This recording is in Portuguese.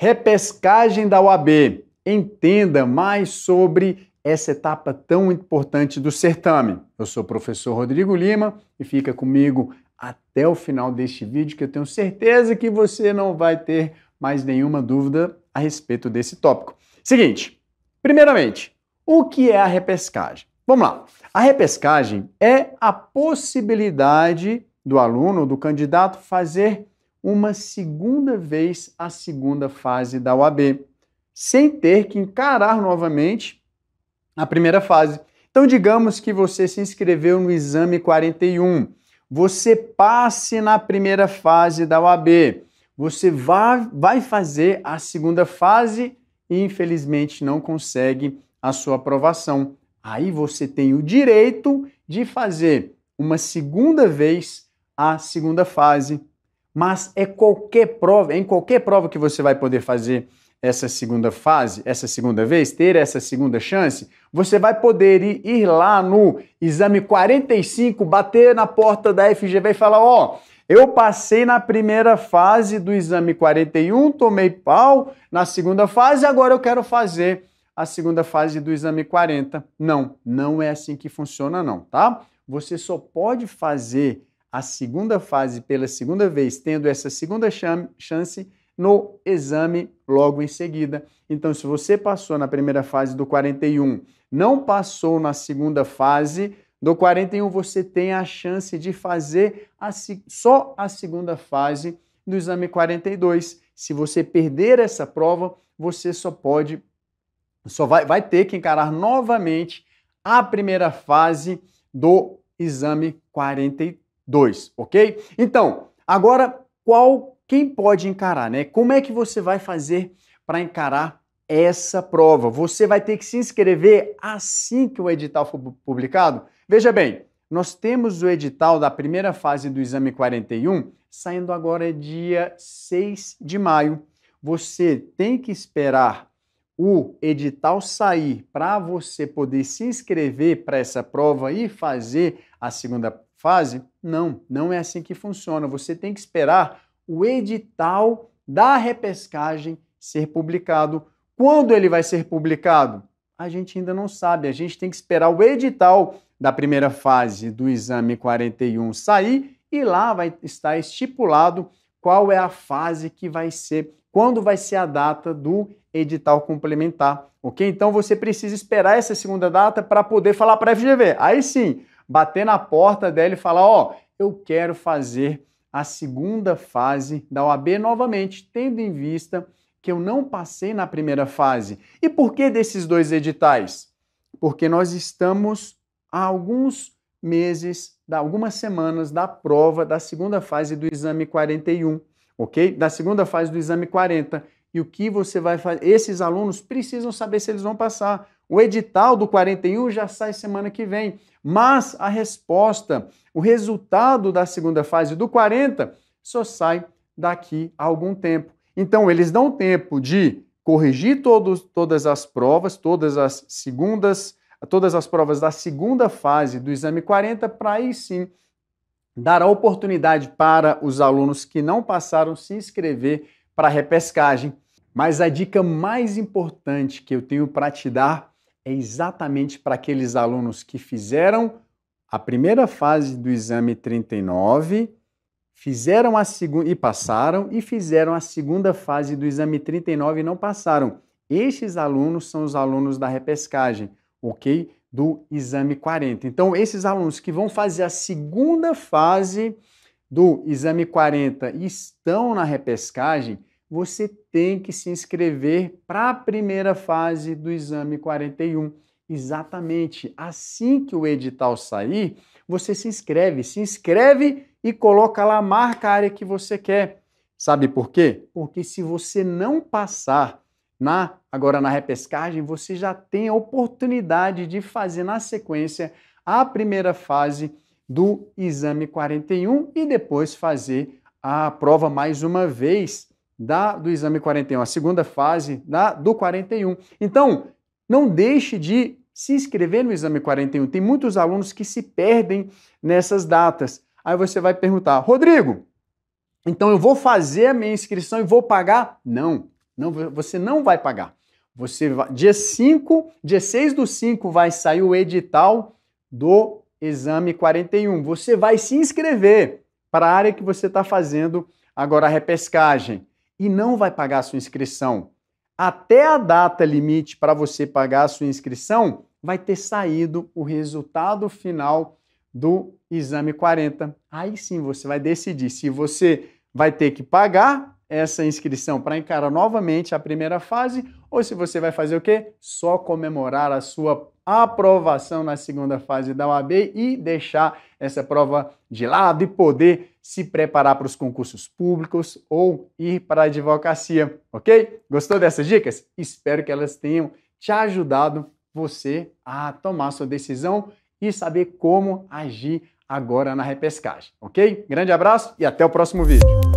repescagem da UAB. Entenda mais sobre essa etapa tão importante do certame. Eu sou o professor Rodrigo Lima e fica comigo até o final deste vídeo que eu tenho certeza que você não vai ter mais nenhuma dúvida a respeito desse tópico. Seguinte, primeiramente, o que é a repescagem? Vamos lá. A repescagem é a possibilidade do aluno, do candidato, fazer uma segunda vez a segunda fase da UAB, sem ter que encarar novamente a primeira fase. Então, digamos que você se inscreveu no exame 41, você passe na primeira fase da UAB, você vai, vai fazer a segunda fase e infelizmente não consegue a sua aprovação. Aí você tem o direito de fazer uma segunda vez a segunda fase mas é qualquer prova, é em qualquer prova que você vai poder fazer essa segunda fase, essa segunda vez, ter essa segunda chance, você vai poder ir, ir lá no exame 45, bater na porta da FGV e falar: ó, oh, eu passei na primeira fase do exame 41, tomei pau na segunda fase, agora eu quero fazer a segunda fase do exame 40. Não, não é assim que funciona, não, tá? Você só pode fazer a segunda fase pela segunda vez, tendo essa segunda chance no exame logo em seguida. Então, se você passou na primeira fase do 41, não passou na segunda fase do 41, você tem a chance de fazer a, só a segunda fase do exame 42. Se você perder essa prova, você só pode, só vai, vai ter que encarar novamente a primeira fase do exame 43. 2, ok? Então, agora qual quem pode encarar, né? Como é que você vai fazer para encarar essa prova? Você vai ter que se inscrever assim que o edital for publicado? Veja bem, nós temos o edital da primeira fase do exame 41 saindo agora dia 6 de maio. Você tem que esperar o edital sair para você poder se inscrever para essa prova e fazer a segunda fase? Não, não é assim que funciona. Você tem que esperar o edital da repescagem ser publicado. Quando ele vai ser publicado? A gente ainda não sabe. A gente tem que esperar o edital da primeira fase do exame 41 sair e lá vai estar estipulado qual é a fase que vai ser, quando vai ser a data do edital complementar, ok? Então você precisa esperar essa segunda data para poder falar para a FGV. Aí sim, bater na porta dela e falar: Ó, oh, eu quero fazer a segunda fase da OAB novamente, tendo em vista que eu não passei na primeira fase. E por que desses dois editais? Porque nós estamos há alguns meses, algumas semanas da prova da segunda fase do exame 41, ok? Da segunda fase do exame 40. E o que você vai fazer? Esses alunos precisam saber se eles vão passar, o edital do 41 já sai semana que vem, mas a resposta, o resultado da segunda fase do 40 só sai daqui a algum tempo. Então, eles dão tempo de corrigir todos, todas as provas, todas as segundas, todas as provas da segunda fase do exame 40, para aí sim dar a oportunidade para os alunos que não passaram se inscrever para a repescagem. Mas a dica mais importante que eu tenho para te dar é exatamente para aqueles alunos que fizeram a primeira fase do exame 39, fizeram a segunda e passaram e fizeram a segunda fase do exame 39 e não passaram. Estes alunos são os alunos da repescagem, OK? Do exame 40. Então, esses alunos que vão fazer a segunda fase do exame 40 e estão na repescagem, você tem que se inscrever para a primeira fase do exame 41. Exatamente. Assim que o edital sair, você se inscreve, se inscreve e coloca lá marca a área que você quer. Sabe por quê? Porque se você não passar na agora na repescagem, você já tem a oportunidade de fazer na sequência a primeira fase do exame 41 e depois fazer a prova mais uma vez da, do exame 41, a segunda fase da, do 41. Então, não deixe de se inscrever no exame 41. Tem muitos alunos que se perdem nessas datas. Aí você vai perguntar, Rodrigo, então eu vou fazer a minha inscrição e vou pagar? Não, não você não vai pagar. Você vai, dia 5, dia 6 do 5 vai sair o edital do exame 41. Você vai se inscrever para a área que você está fazendo agora a repescagem e não vai pagar a sua inscrição. Até a data limite para você pagar a sua inscrição, vai ter saído o resultado final do exame 40. Aí sim você vai decidir se você vai ter que pagar essa inscrição para encarar novamente a primeira fase ou se você vai fazer o quê? Só comemorar a sua aprovação na segunda fase da OAB e deixar essa prova de lado e poder se preparar para os concursos públicos ou ir para a advocacia, ok? Gostou dessas dicas? Espero que elas tenham te ajudado você a tomar sua decisão e saber como agir agora na repescagem, ok? Grande abraço e até o próximo vídeo.